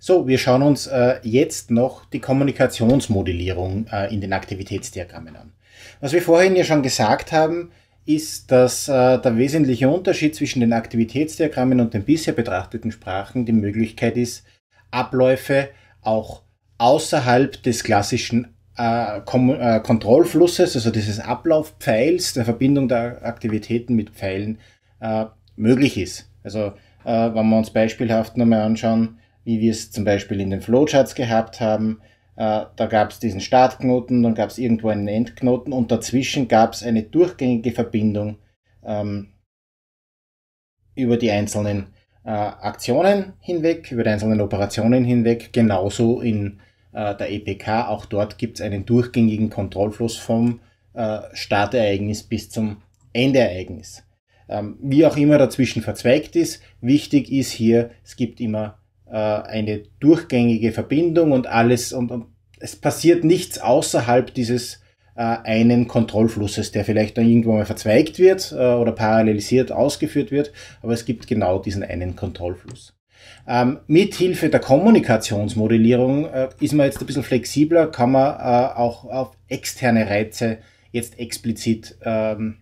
So, wir schauen uns äh, jetzt noch die Kommunikationsmodellierung äh, in den Aktivitätsdiagrammen an. Was wir vorhin ja schon gesagt haben, ist, dass äh, der wesentliche Unterschied zwischen den Aktivitätsdiagrammen und den bisher betrachteten Sprachen die Möglichkeit ist, Abläufe auch außerhalb des klassischen äh, äh, Kontrollflusses, also dieses Ablaufpfeils der Verbindung der Aktivitäten mit Pfeilen, äh, möglich ist. Also äh, wenn wir uns beispielhaft nochmal anschauen, wie wir es zum Beispiel in den Flowcharts gehabt haben. Äh, da gab es diesen Startknoten, dann gab es irgendwo einen Endknoten und dazwischen gab es eine durchgängige Verbindung ähm, über die einzelnen äh, Aktionen hinweg, über die einzelnen Operationen hinweg, genauso in äh, der EPK. Auch dort gibt es einen durchgängigen Kontrollfluss vom äh, Startereignis bis zum Endereignis. Ähm, wie auch immer dazwischen verzweigt ist, wichtig ist hier, es gibt immer äh, eine durchgängige Verbindung und alles und, und es passiert nichts außerhalb dieses äh, einen Kontrollflusses, der vielleicht dann irgendwann mal verzweigt wird äh, oder parallelisiert ausgeführt wird, aber es gibt genau diesen einen Kontrollfluss. Ähm, mithilfe der Kommunikationsmodellierung äh, ist man jetzt ein bisschen flexibler, kann man äh, auch auf externe Reize jetzt explizit ähm,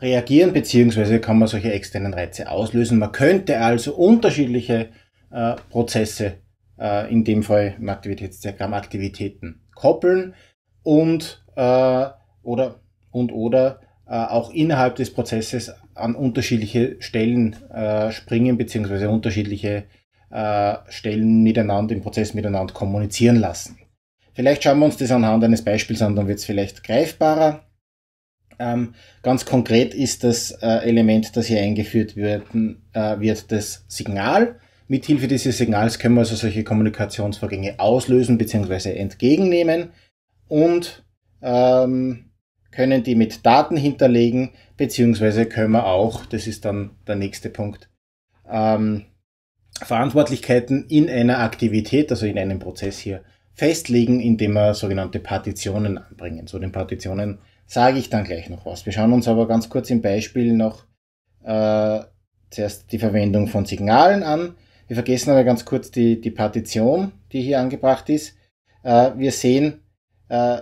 reagieren, beziehungsweise kann man solche externen Reize auslösen. Man könnte also unterschiedliche äh, Prozesse, äh, in dem Fall im Aktivitätsdiagramm Aktivitäten koppeln und äh, oder und oder äh, auch innerhalb des Prozesses an unterschiedliche Stellen äh, springen beziehungsweise unterschiedliche äh, Stellen miteinander im Prozess miteinander kommunizieren lassen. Vielleicht schauen wir uns das anhand eines Beispiels an, dann wird es vielleicht greifbarer. Ähm, ganz konkret ist das äh, Element, das hier eingeführt werden, äh, wird das Signal. Mithilfe dieses Signals können wir also solche Kommunikationsvorgänge auslösen bzw. entgegennehmen und ähm, können die mit Daten hinterlegen, beziehungsweise können wir auch, das ist dann der nächste Punkt, ähm, Verantwortlichkeiten in einer Aktivität, also in einem Prozess hier, festlegen, indem wir sogenannte Partitionen anbringen. Zu den Partitionen sage ich dann gleich noch was. Wir schauen uns aber ganz kurz im Beispiel noch äh, zuerst die Verwendung von Signalen an. Wir vergessen aber ganz kurz die, die Partition, die hier angebracht ist. Äh, wir sehen äh,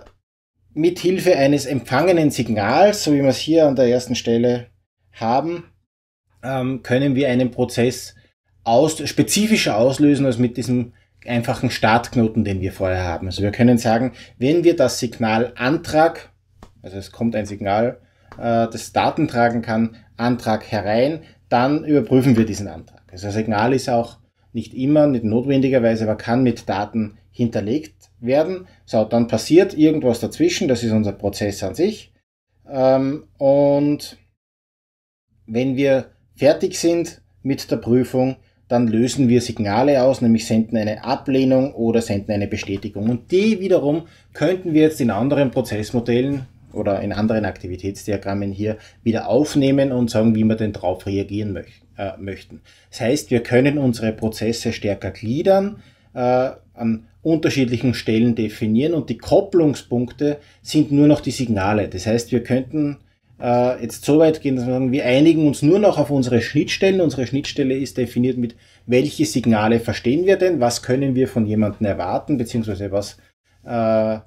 mit Hilfe eines empfangenen Signals, so wie wir es hier an der ersten Stelle haben, ähm, können wir einen Prozess aus, spezifischer auslösen als mit diesem einfachen Startknoten, den wir vorher haben. Also wir können sagen, wenn wir das Signal Antrag, also es kommt ein Signal, äh, das Daten tragen kann, Antrag herein, dann überprüfen wir diesen Antrag. Also Signal ist auch nicht immer, nicht notwendigerweise, aber kann mit Daten hinterlegt werden. So, dann passiert irgendwas dazwischen, das ist unser Prozess an sich. Ähm, und wenn wir fertig sind mit der Prüfung, dann lösen wir Signale aus, nämlich senden eine Ablehnung oder senden eine Bestätigung. Und die wiederum könnten wir jetzt in anderen Prozessmodellen oder in anderen Aktivitätsdiagrammen hier wieder aufnehmen und sagen, wie wir denn darauf reagieren möchten äh, möchten. Das heißt, wir können unsere Prozesse stärker gliedern, äh, an unterschiedlichen Stellen definieren und die Kopplungspunkte sind nur noch die Signale. Das heißt, wir könnten äh, jetzt so weit gehen, dass wir sagen, wir einigen uns nur noch auf unsere Schnittstellen. Unsere Schnittstelle ist definiert mit, welche Signale verstehen wir denn, was können wir von jemandem erwarten, beziehungsweise was äh,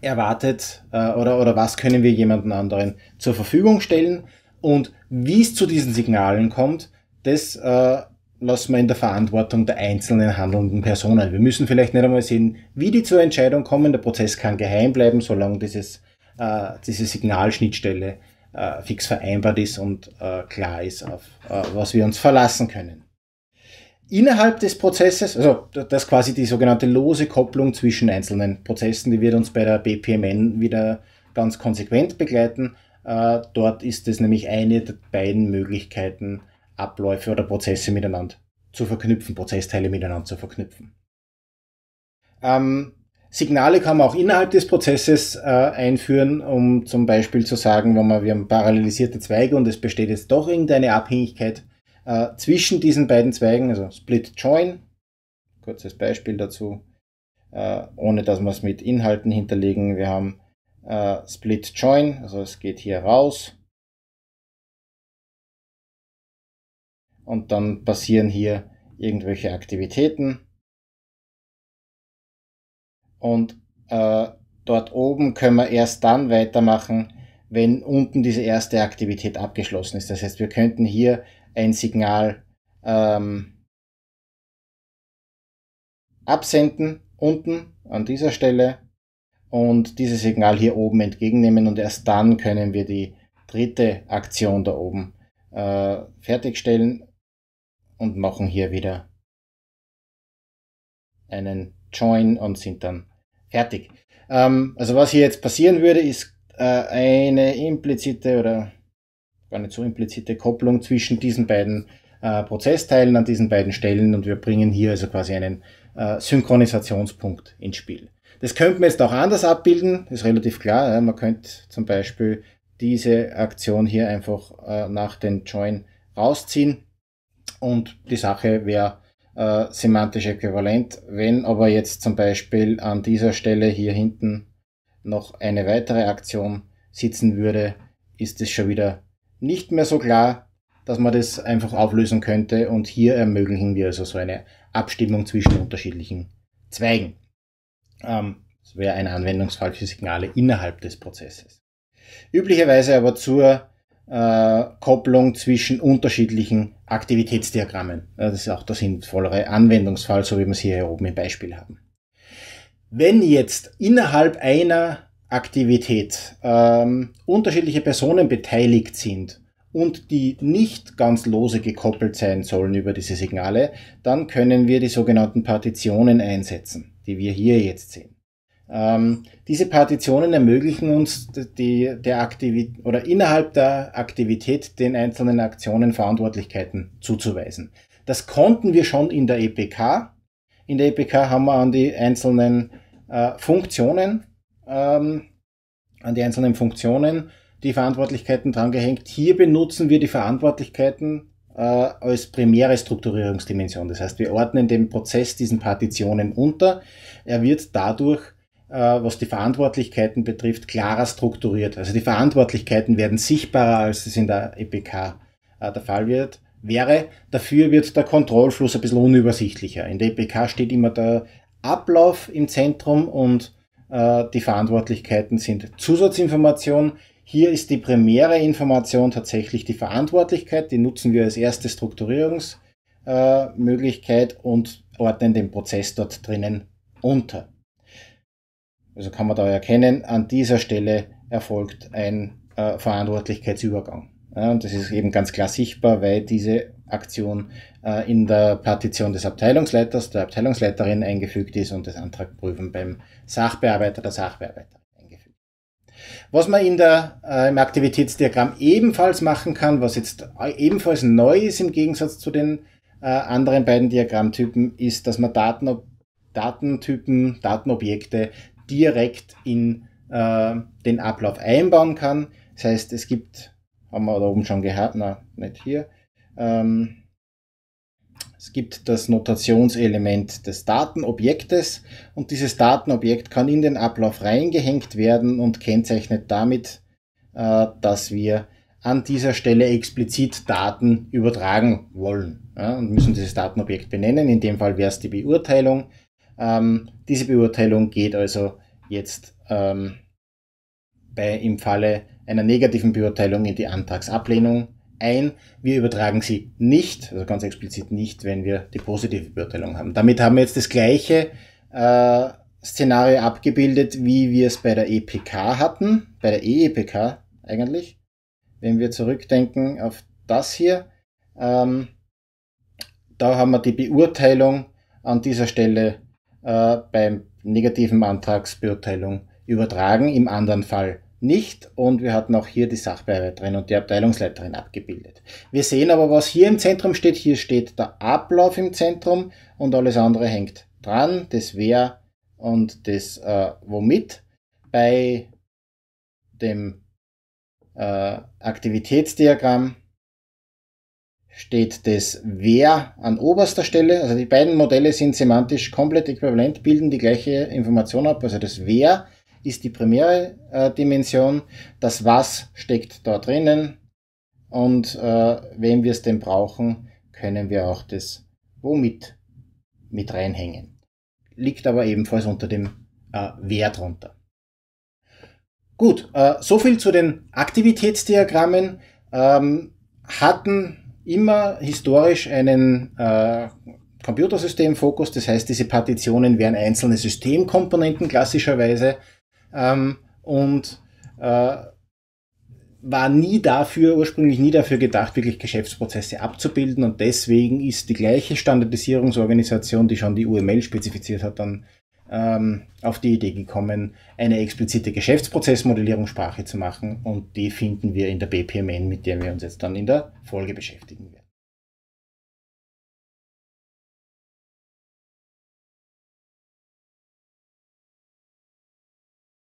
erwartet äh, oder, oder was können wir jemandem anderen zur Verfügung stellen. Und wie es zu diesen Signalen kommt, das äh, lassen wir in der Verantwortung der einzelnen handelnden Personen. Wir müssen vielleicht nicht einmal sehen, wie die zur Entscheidung kommen. Der Prozess kann geheim bleiben, solange dieses, äh, diese Signalschnittstelle äh, fix vereinbart ist und äh, klar ist, auf äh, was wir uns verlassen können. Innerhalb des Prozesses, also das ist quasi die sogenannte lose Kopplung zwischen einzelnen Prozessen, die wird uns bei der BPMN wieder ganz konsequent begleiten. Äh, dort ist es nämlich eine der beiden Möglichkeiten, Abläufe oder Prozesse miteinander zu verknüpfen, Prozessteile miteinander zu verknüpfen. Ähm, Signale kann man auch innerhalb des Prozesses äh, einführen, um zum Beispiel zu sagen, wenn man, wir haben parallelisierte Zweige und es besteht jetzt doch irgendeine Abhängigkeit äh, zwischen diesen beiden Zweigen, also Split Join, kurzes Beispiel dazu, äh, ohne dass wir es mit Inhalten hinterlegen. Wir haben äh, Split Join, also es geht hier raus. Und dann passieren hier irgendwelche Aktivitäten. Und äh, dort oben können wir erst dann weitermachen, wenn unten diese erste Aktivität abgeschlossen ist. Das heißt, wir könnten hier ein Signal ähm, absenden, unten an dieser Stelle und dieses Signal hier oben entgegennehmen und erst dann können wir die dritte Aktion da oben äh, fertigstellen und machen hier wieder einen Join und sind dann fertig. Ähm, also was hier jetzt passieren würde, ist äh, eine implizite oder gar nicht so implizite Kopplung zwischen diesen beiden äh, Prozessteilen an diesen beiden Stellen und wir bringen hier also quasi einen äh, Synchronisationspunkt ins Spiel. Das könnte man jetzt auch anders abbilden, ist relativ klar. Man könnte zum Beispiel diese Aktion hier einfach äh, nach den Join rausziehen und die Sache wäre äh, semantisch äquivalent. Wenn aber jetzt zum Beispiel an dieser Stelle hier hinten noch eine weitere Aktion sitzen würde, ist es schon wieder nicht mehr so klar, dass man das einfach auflösen könnte und hier ermöglichen wir also so eine Abstimmung zwischen unterschiedlichen Zweigen. Ähm, das wäre ein Anwendungsfall für Signale innerhalb des Prozesses. Üblicherweise aber zur äh, Kopplung zwischen unterschiedlichen Aktivitätsdiagrammen. Äh, das ist auch der sinnvollere Anwendungsfall, so wie wir es hier oben im Beispiel haben. Wenn jetzt innerhalb einer Aktivität ähm, unterschiedliche Personen beteiligt sind und die nicht ganz lose gekoppelt sein sollen über diese Signale, dann können wir die sogenannten Partitionen einsetzen die wir hier jetzt sehen. Ähm, diese Partitionen ermöglichen uns, die, der Aktivität oder innerhalb der Aktivität den einzelnen Aktionen Verantwortlichkeiten zuzuweisen. Das konnten wir schon in der EPK. In der EPK haben wir an die einzelnen äh, Funktionen, ähm, an die einzelnen Funktionen die Verantwortlichkeiten drangehängt. Hier benutzen wir die Verantwortlichkeiten äh, als primäre Strukturierungsdimension. Das heißt, wir ordnen den Prozess diesen Partitionen unter. Er wird dadurch, äh, was die Verantwortlichkeiten betrifft, klarer strukturiert. Also die Verantwortlichkeiten werden sichtbarer, als es in der EPK äh, der Fall wird wäre. Dafür wird der Kontrollfluss ein bisschen unübersichtlicher. In der EPK steht immer der Ablauf im Zentrum und äh, die Verantwortlichkeiten sind Zusatzinformation. Hier ist die primäre Information tatsächlich die Verantwortlichkeit. Die nutzen wir als erste Strukturierungsmöglichkeit äh, und ordnen den Prozess dort drinnen unter. Also kann man da erkennen, an dieser Stelle erfolgt ein äh, Verantwortlichkeitsübergang. Ja, und das ist eben ganz klar sichtbar, weil diese Aktion äh, in der Partition des Abteilungsleiters, der Abteilungsleiterin eingefügt ist und das Antrag prüfen beim Sachbearbeiter, der Sachbearbeiter. Was man in der, äh, im Aktivitätsdiagramm ebenfalls machen kann, was jetzt ebenfalls neu ist im Gegensatz zu den äh, anderen beiden Diagrammtypen, ist, dass man Daten, Datentypen, Datenobjekte direkt in äh, den Ablauf einbauen kann. Das heißt, es gibt, haben wir da oben schon gehabt, na, nicht hier, ähm, es gibt das Notationselement des Datenobjektes und dieses Datenobjekt kann in den Ablauf reingehängt werden und kennzeichnet damit, äh, dass wir an dieser Stelle explizit Daten übertragen wollen und müssen dieses Datenobjekt benennen. In dem Fall wäre es die Beurteilung. Ähm, diese Beurteilung geht also jetzt ähm, bei, im Falle einer negativen Beurteilung in die Antragsablehnung ein. Wir übertragen sie nicht, also ganz explizit nicht, wenn wir die positive Beurteilung haben. Damit haben wir jetzt das gleiche äh, Szenario abgebildet, wie wir es bei der EPK hatten, bei der EEPK eigentlich. Wenn wir zurückdenken auf das hier, ähm, da haben wir die Beurteilung an dieser Stelle äh, beim negativen Antragsbeurteilung übertragen. Im anderen Fall nicht und wir hatten auch hier die Sachbearbeiterin und die Abteilungsleiterin abgebildet. Wir sehen aber, was hier im Zentrum steht. Hier steht der Ablauf im Zentrum und alles andere hängt dran, das wer und das äh, womit. Bei dem äh, Aktivitätsdiagramm steht das wer an oberster Stelle. Also die beiden Modelle sind semantisch komplett äquivalent, bilden die gleiche Information ab. Also das wer ist die primäre äh, Dimension. Das Was steckt da drinnen und äh, wenn wir es denn brauchen, können wir auch das Womit mit reinhängen. Liegt aber ebenfalls unter dem äh, Wer drunter. Gut, äh, so viel zu den Aktivitätsdiagrammen. Ähm, hatten immer historisch einen äh, Computersystemfokus, das heißt, diese Partitionen wären einzelne Systemkomponenten klassischerweise ähm, und äh, war nie dafür, ursprünglich nie dafür gedacht, wirklich Geschäftsprozesse abzubilden und deswegen ist die gleiche Standardisierungsorganisation, die schon die UML spezifiziert hat, dann ähm, auf die Idee gekommen, eine explizite Geschäftsprozessmodellierungssprache zu machen und die finden wir in der BPMN, mit der wir uns jetzt dann in der Folge beschäftigen werden.